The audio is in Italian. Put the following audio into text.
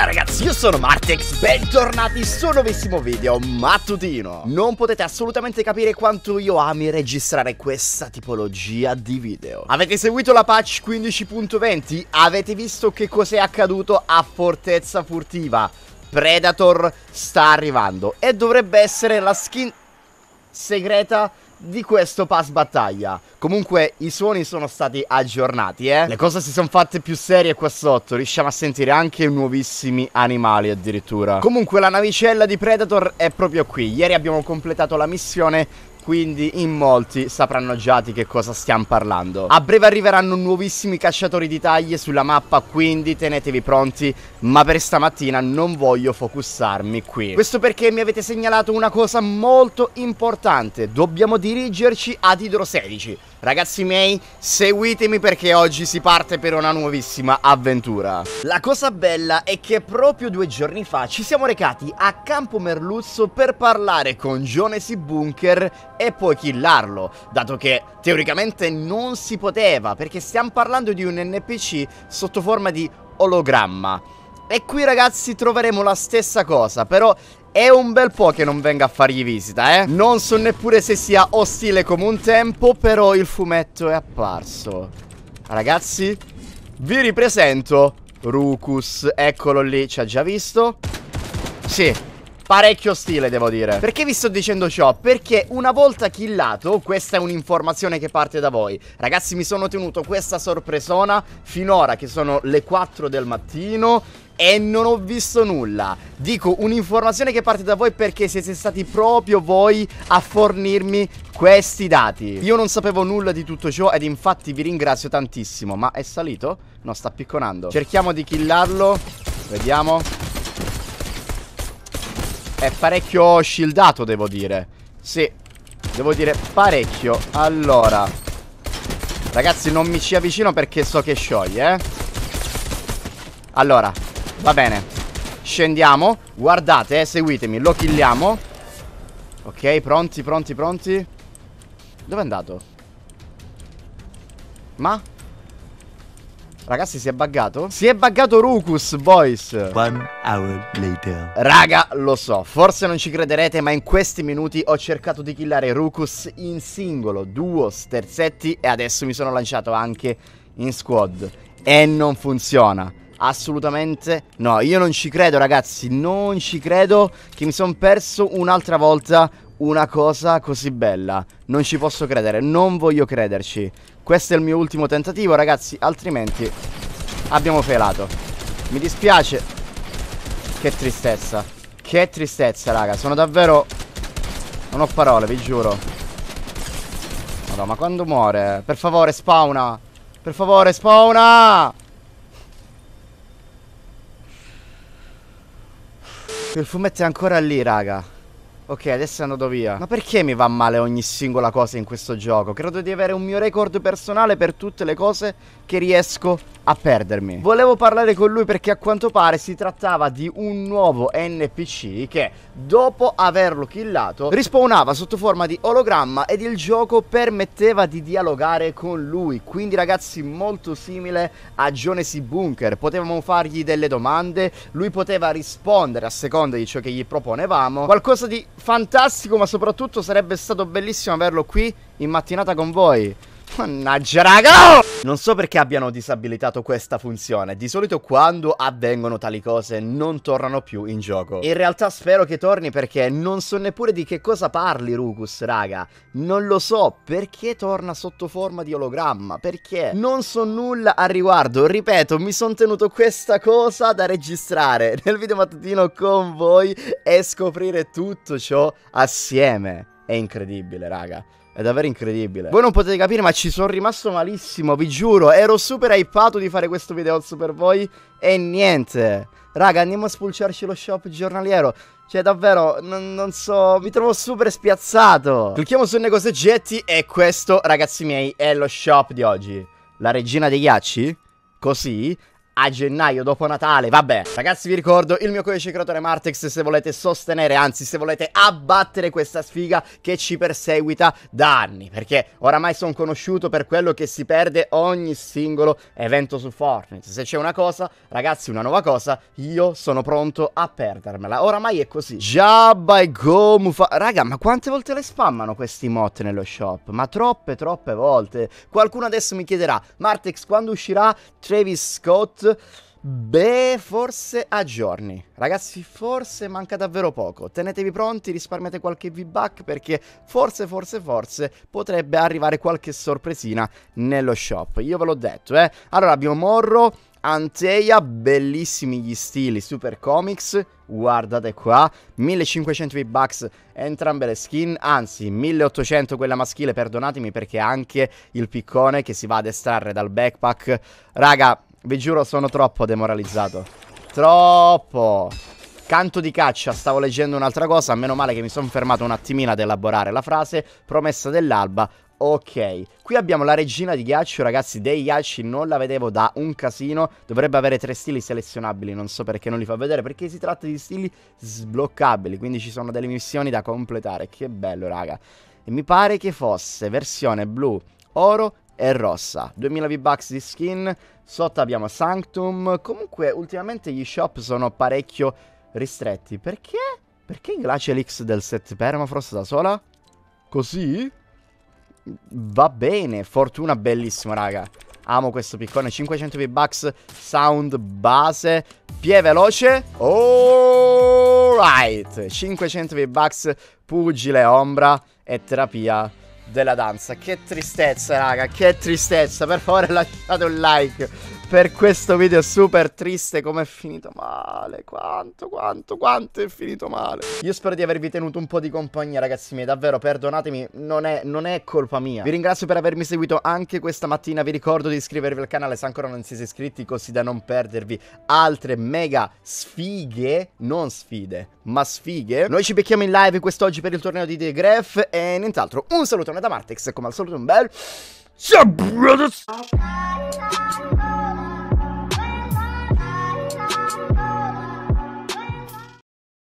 Bella ragazzi, io sono Martex, bentornati su un nuovissimo video mattutino Non potete assolutamente capire quanto io ami registrare questa tipologia di video Avete seguito la patch 15.20? Avete visto che cos'è accaduto a Fortezza Furtiva? Predator sta arrivando e dovrebbe essere la skin segreta di questo pass battaglia. Comunque i suoni sono stati aggiornati, eh. Le cose si sono fatte più serie qua sotto, riusciamo a sentire anche nuovissimi animali addirittura. Comunque la navicella di Predator è proprio qui. Ieri abbiamo completato la missione quindi in molti sapranno già di che cosa stiamo parlando. A breve arriveranno nuovissimi cacciatori di taglie sulla mappa, quindi tenetevi pronti, ma per stamattina non voglio focussarmi qui. Questo perché mi avete segnalato una cosa molto importante, dobbiamo dirigerci ad Idro 16. Ragazzi miei, seguitemi perché oggi si parte per una nuovissima avventura. La cosa bella è che proprio due giorni fa ci siamo recati a Campo Merluzzo per parlare con Jonesy Bunker e poi killarlo, dato che teoricamente non si poteva, perché stiamo parlando di un NPC sotto forma di ologramma. E qui ragazzi troveremo la stessa cosa Però è un bel po' che non venga a fargli visita, eh Non so neppure se sia ostile come un tempo Però il fumetto è apparso Ragazzi Vi ripresento Rucus Eccolo lì, ci ha già visto Sì parecchio stile, devo dire. Perché vi sto dicendo ciò? Perché una volta killato, questa è un'informazione che parte da voi. Ragazzi, mi sono tenuto questa sorpresona finora che sono le 4 del mattino e non ho visto nulla. Dico un'informazione che parte da voi perché siete stati proprio voi a fornirmi questi dati. Io non sapevo nulla di tutto ciò ed infatti vi ringrazio tantissimo. Ma è salito? No, sta picconando. Cerchiamo di killarlo. Vediamo. È parecchio shieldato, devo dire. Sì, devo dire parecchio. Allora. Ragazzi, non mi ci avvicino perché so che scioglie, eh. Allora, va bene. Scendiamo. Guardate, eh, seguitemi. Lo killiamo. Ok, pronti, pronti, pronti. Dove è andato? Ma? Ragazzi, si è buggato? Si è buggato Rukus, boys. One hour later. Raga, lo so, forse non ci crederete, ma in questi minuti ho cercato di killare Rukus in singolo, duo, sterzetti e adesso mi sono lanciato anche in squad. E non funziona. Assolutamente no, io non ci credo ragazzi, non ci credo che mi sono perso un'altra volta una cosa così bella. Non ci posso credere, non voglio crederci. Questo è il mio ultimo tentativo ragazzi Altrimenti abbiamo felato Mi dispiace Che tristezza Che tristezza raga Sono davvero Non ho parole vi giuro Madonna ma quando muore Per favore spawna Per favore spawna Il fumetto è ancora lì raga Ok, adesso è andato via. Ma perché mi va male ogni singola cosa in questo gioco? Credo di avere un mio record personale per tutte le cose che riesco a perdermi. Volevo parlare con lui perché a quanto pare si trattava di un nuovo NPC che, dopo averlo killato, rispawnava sotto forma di ologramma ed il gioco permetteva di dialogare con lui. Quindi, ragazzi, molto simile a Jonesy Bunker. Potevamo fargli delle domande, lui poteva rispondere a seconda di ciò che gli proponevamo. Qualcosa di fantastico, ma soprattutto sarebbe stato bellissimo averlo qui in mattinata con voi. Mannaggia raga! Non so perché abbiano disabilitato questa funzione, di solito quando avvengono tali cose non tornano più in gioco. In realtà spero che torni perché non so neppure di che cosa parli Rukus raga, non lo so, perché torna sotto forma di ologramma, perché? Non so nulla al riguardo, ripeto mi sono tenuto questa cosa da registrare nel video mattutino con voi e scoprire tutto ciò assieme. È incredibile raga. È davvero incredibile. Voi non potete capire, ma ci sono rimasto malissimo, vi giuro. Ero super hypato di fare questo video per voi. E niente. Raga, andiamo a spulciarci lo shop giornaliero. Cioè, davvero, non, so, mi trovo super spiazzato. Clicchiamo su negozioggetti e questo, ragazzi miei, è lo shop di oggi. La regina dei ghiacci? Così? a gennaio dopo Natale, vabbè. Ragazzi vi ricordo il mio codice creatore Martex se volete sostenere, anzi se volete abbattere questa sfiga che ci perseguita da anni, perché oramai sono conosciuto per quello che si perde ogni singolo evento su Fortnite. Se c'è una cosa, ragazzi, una nuova cosa, io sono pronto a perdermela. Oramai è così. Jabba e Go Mufa... Raga, ma quante volte le spammano questi mod nello shop? Ma troppe, troppe volte. Qualcuno adesso mi chiederà, Martex, quando uscirà Travis Scott Beh, forse a giorni. Ragazzi, forse manca davvero poco. Tenetevi pronti, risparmiate qualche V-Buck perché forse, forse, forse potrebbe arrivare qualche sorpresina nello shop. Io ve l'ho detto, eh. Allora abbiamo Morro, Anteia, bellissimi gli stili, Super Comics, guardate qua, 1500 V-Bucks entrambe le skin, anzi 1800 quella maschile, perdonatemi perché anche il piccone che si va ad estrarre dal backpack, raga vi giuro sono troppo demoralizzato Troppo Canto di caccia, stavo leggendo un'altra cosa, meno male che mi sono fermato un attimino ad elaborare la frase Promessa dell'alba, Ok, qui abbiamo la regina di ghiaccio, ragazzi, dei ghiacci non la vedevo da un casino, dovrebbe avere tre stili selezionabili, non so perché non li fa vedere, perché si tratta di stili sbloccabili, quindi ci sono delle missioni da completare, che bello raga. E mi pare che fosse versione blu, oro e rossa. 2000 V-Bucks di skin, sotto abbiamo Sanctum. Comunque ultimamente gli shop sono parecchio ristretti. Perché? Perché Glacialix del set Permafrost da sola? Così? Va bene, fortuna bellissima raga. Amo questo piccone, 500 V-Bucks, sound base, pie veloce. All right! 500 V-Bucks, pugile, ombra e terapia della danza. Che tristezza, raga, che tristezza. Per favore lasciate un like per questo video super triste come è finito male. Quanto, quanto, quanto è finito male. Io spero di avervi tenuto un po' di compagnia, ragazzi miei. Davvero, perdonatemi, non è, non è colpa mia. Vi ringrazio per avermi seguito anche questa mattina. Vi ricordo di iscrivervi al canale se ancora non siete iscritti, così da non perdervi altre mega sfighe. Non sfide, ma sfighe. Noi ci becchiamo in live quest'oggi per il torneo di The Gref. E nient'altro, un saluto da Martex, come al solito un bel... Ciao, brothers!